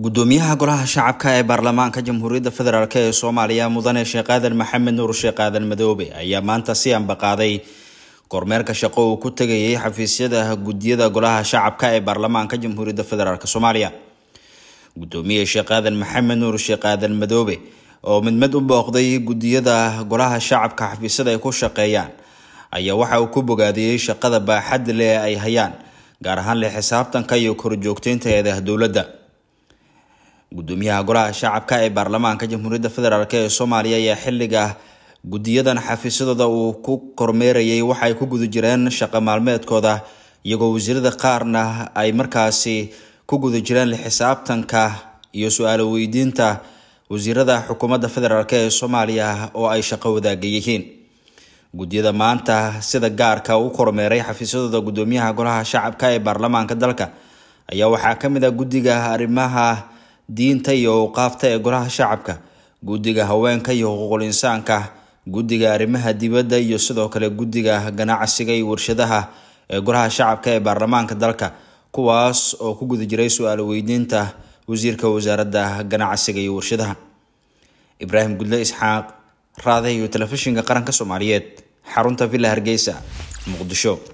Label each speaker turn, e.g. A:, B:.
A: gudoomiyaha golaha shacabka ee baarlamaanka jamhuuriyadda federaalk ee soomaaliya mudane sheekh aadan maxamed nuur sheekh aadan madoobe ayaa maanta si ambaqaaday kormeerka shaqo uu ku tegayay xafiisyada guddiyada golaha shacabka ee baarlamaanka jamhuuriyadda federaalk soomaaliya gudoomiye sheekh aadan maxamed nuur sheekh aadan madoobe oo midmed u booqday guddiyada golaha shacabka xafiisyada ay ku shaqeeyaan ayaa waxa uu ku bogaadiyey shaqada baaxad leh ay hayaan gaar ahaan le xisaabtanka iyo korjoogteynta eedah dowladda gudoomiyaha golaha shacabka ee baarlamaanka jamhuuriyadda federaalk ee soomaaliya ayaa xiliga guddiyadan xafiisyadooda uu ku kormeerayay waxay ku guda jireen shaqo maalmeedkooda iyagoo wasiirada qaarna ay markaasi ku guda jireen la xisaabtanka iyo su-aalo weydiinta wasiirada xukuumadda federaalk ee soomaaliya oo ay shaqo wadaaga yihiin guddiyada maanta sida gaarka u kormeeray xafiisyadooda guddoomiyaha golaha shacabka ee baarlamaanka dalka ayaa waxaa ka mid ah guddiga arrimaha diinta iyo awqaafta ee golaha shacabka guddiga haweenka iyo xuquuqul insaanka guddiga arrimaha dibadda iyo sidoo kale guddiga ganacsiga iyo warshadaha ee golaha shacabka ee baarlamaanka dalka kuwaas oo ku guda jiray su-aal weydiinta wasiirka wasaaradda ganacsiga iyo warshadaha ibraahim gudle isxaaq raadiyo telefishinka qaranka soomaaliyeed xarunta villa hargeysa muqdisho